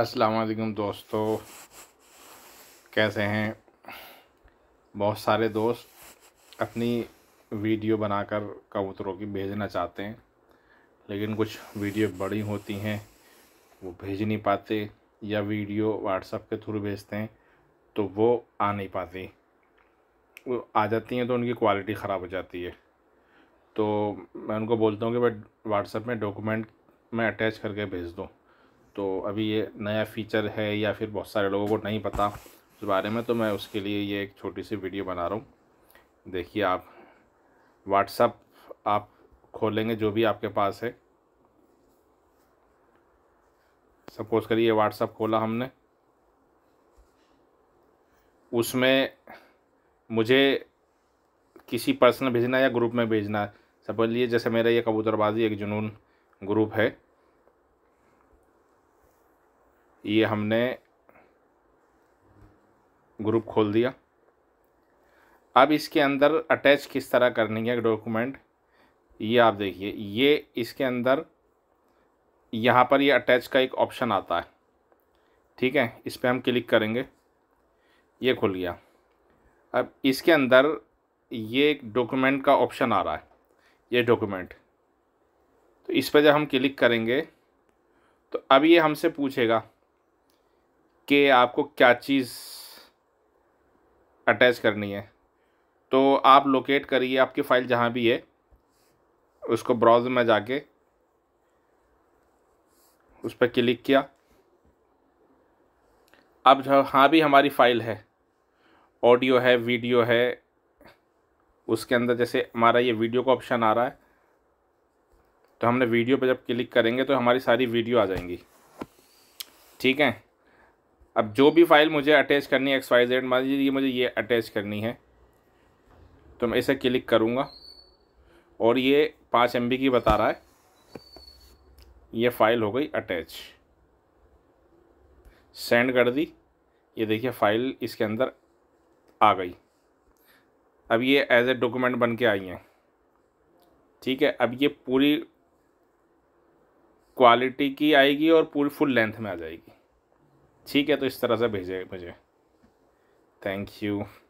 अस्सलाम वालेकुम दोस्तों कैसे हैं बहुत सारे दोस्त अपनी वीडियो बनाकर कबूतरों की भेजना चाहते हैं लेकिन कुछ वीडियो बड़ी होती हैं वो भेज नहीं पाते या वीडियो व्हाट्सअप के थ्रू भेजते हैं तो वो आ नहीं पाती वो आ जाती हैं तो उनकी क्वालिटी ख़राब हो जाती है तो मैं उनको बोलता हूँ कि भाई व्हाट्सअप में डॉक्यूमेंट में अटैच करके भेज दूँ तो अभी ये नया फीचर है या फिर बहुत सारे लोगों को नहीं पता उस बारे में तो मैं उसके लिए ये एक छोटी सी वीडियो बना रहा हूँ देखिए आप व्हाट्सअप आप खोलेंगे जो भी आपके पास है सपोज़ करिए व्हाट्सअप खोला हमने उसमें मुझे किसी पर्सन भेजना है या ग्रुप में भेजना है सपोज लिए जैसे मेरा ये कबूतरबाजी एक जुनून ग्रुप है ये हमने ग्रुप खोल दिया अब इसके अंदर अटैच किस तरह करनी है डॉक्यूमेंट ये आप देखिए ये इसके अंदर यहाँ पर ये अटैच का एक ऑप्शन आता है ठीक है इस पर हम क्लिक करेंगे ये खुल गया अब इसके अंदर ये एक डॉक्यूमेंट का ऑप्शन आ रहा है ये डॉक्यूमेंट तो इस पर जब हम क्लिक करेंगे तो अब ये हमसे पूछेगा कि आपको क्या चीज़ अटैच करनी है तो आप लोकेट करिए आपकी फ़ाइल जहाँ भी है उसको ब्राउज में जाके उस पर क्लिक किया अब हाँ भी हमारी फ़ाइल है ऑडियो है वीडियो है उसके अंदर जैसे हमारा ये वीडियो का ऑप्शन आ रहा है तो हमने वीडियो पर जब क्लिक करेंगे तो हमारी सारी वीडियो आ जाएंगी ठीक है अब जो भी फाइल मुझे अटैच करनी है एक्स वाई जेड मान लीजिए मुझे ये अटैच करनी है तो मैं इसे क्लिक करूँगा और ये पाँच एम की बता रहा है ये फ़ाइल हो गई अटैच सेंड कर दी ये देखिए फ़ाइल इसके अंदर आ गई अब ये एज ए डॉक्यूमेंट बन के आई हैं ठीक है अब ये पूरी क्वालिटी की आएगी और पूरी फुल लेंथ में आ जाएगी ठीक है तो इस तरह से भेजे मुझे थैंक यू